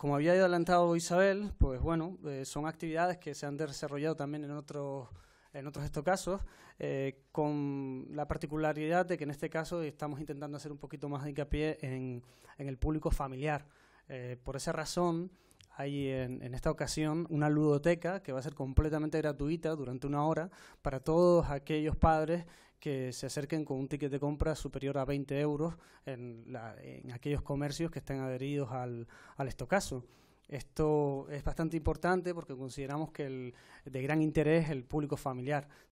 Como había adelantado Isabel, pues bueno, eh, son actividades que se han desarrollado también en otros en otros estos casos, eh, con la particularidad de que en este caso estamos intentando hacer un poquito más de hincapié en, el público familiar. Eh, por esa razón, hay en, en, esta ocasión una ludoteca que va a ser completamente gratuita durante una hora para todos aquellos padres que se acerquen con un ticket de compra superior a 20 euros en, aquellos comercios que estén adheridos al, al estocazo. Esto es bastante importante porque consideramos que el, de gran interés el público familiar.